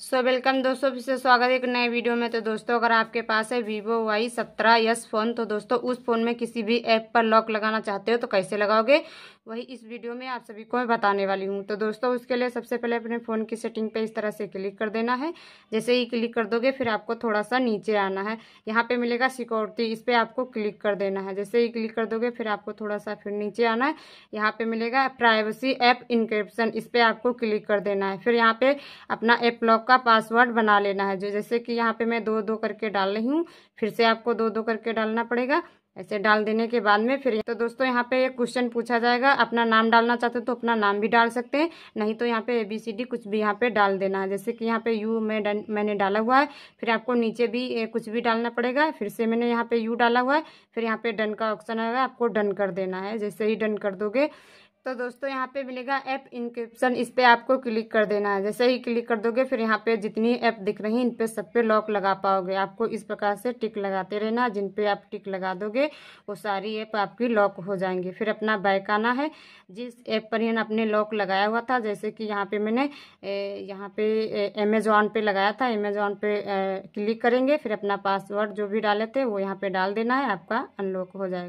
सो so, welcome दोस्तों फिर से स्वागत है एक नए वीडियो में तो दोस्तों अगर आपके पास है वीवो वाई सत्रह यस फ़ोन तो दोस्तों उस फ़ोन में किसी भी ऐप पर लॉक लगाना चाहते हो तो कैसे लगाओगे वही इस वीडियो में आप सभी को मैं बताने वाली हूँ तो दोस्तों उसके लिए सबसे पहले अपने फ़ोन की सेटिंग पे इस तरह से क्लिक कर देना है जैसे ही क्लिक कर दोगे फिर आपको थोड़ा सा नीचे आना है यहाँ पर मिलेगा सिक्योरिटी इस पर आपको क्लिक कर देना है जैसे ही क्लिक कर दोगे फिर आपको थोड़ा सा फिर नीचे आना है यहाँ पर मिलेगा प्राइवेसी ऐप इनक्रिप्सन इस पर आपको क्लिक कर देना है फिर यहाँ पर अपना ऐप लॉक आपका पासवर्ड बना लेना है जो जैसे कि यहाँ पे मैं दो दो करके डाल रही हूँ फिर से आपको दो दो करके डालना पड़ेगा ऐसे डाल देने के बाद में फिर तो दोस्तों यहाँ पे एक क्वेश्चन पूछा जाएगा अपना नाम डालना चाहते हो तो अपना नाम भी डाल सकते हैं नहीं तो यहाँ पे ए बी सी डी कुछ भी यहाँ पे डाल देना है जैसे कि यहाँ पे यू में मैंने डाला हुआ है फिर आपको नीचे भी ए, कुछ भी डालना पड़ेगा फिर से मैंने यहाँ पे यू डाला हुआ है फिर यहाँ पे डन का ऑप्शन आएगा आपको डन कर देना है जैसे ही डन कर दोगे तो दोस्तों यहाँ पे मिलेगा ऐप इंक्रिप्शन इस पर आपको क्लिक कर देना है जैसे ही क्लिक कर दोगे फिर यहाँ पे जितनी ऐप दिख रही हैं इन पे सब पे लॉक लगा पाओगे आपको इस प्रकार से टिक लगाते रहना जिन पे आप टिक लगा दोगे वो सारी ऐप आपकी लॉक हो जाएंगी फिर अपना बैक आना है जिस ऐप पर ही अपने लॉक लगाया हुआ था जैसे कि यहाँ पर मैंने यहाँ पे अमेजोन पे लगाया था अमेजोन पे क्लिक करेंगे फिर अपना पासवर्ड जो भी डाले थे वो यहाँ पर डाल देना है आपका अनलॉक हो जाएगा